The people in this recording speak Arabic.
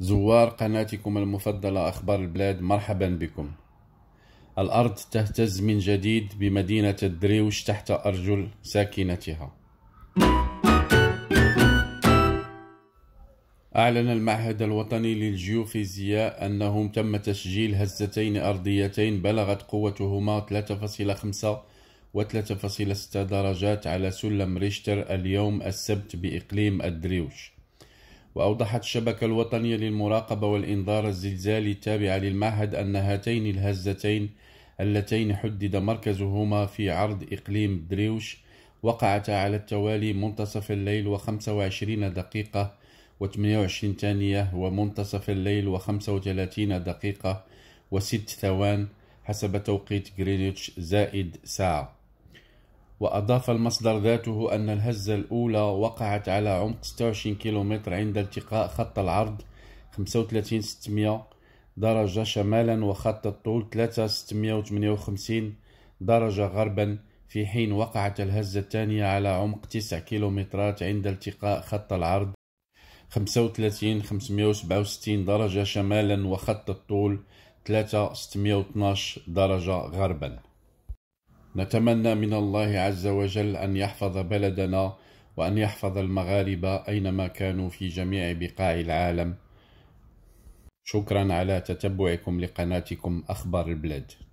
زوار قناتكم المفضلة أخبار البلاد مرحبا بكم الأرض تهتز من جديد بمدينة الدريوش تحت أرجل ساكنتها أعلن المعهد الوطني للجيوفيزياء أنهم تم تسجيل هزتين أرضيتين بلغت قوتهما 3.5 و 3.6 درجات على سلم ريشتر اليوم السبت بإقليم الدريوش وأوضحت الشبكة الوطنية للمراقبة والإنذار الزلزالي التابعة للمعهد أن هاتين الهزتين اللتين حدد مركزهما في عرض إقليم دريوش وقعتا على التوالي منتصف الليل و25 دقيقة و28 ثانية ومنتصف الليل و35 دقيقة و و6 ثوان حسب توقيت غرينتش زائد ساعة وأضاف المصدر ذاته أن الهزة الأولى وقعت على عمق 26 كيلومتر عند التقاء خط العرض 35600 درجة شمالا وخط الطول 3658 درجة غربا في حين وقعت الهزة الثانية على عمق 9 كيلومترات عند التقاء خط العرض 35 567 درجة شمالا وخط الطول 3 612 درجة غربا نتمنى من الله عز وجل أن يحفظ بلدنا وأن يحفظ المغاربة أينما كانوا في جميع بقاع العالم شكرا على تتبعكم لقناتكم أخبار البلاد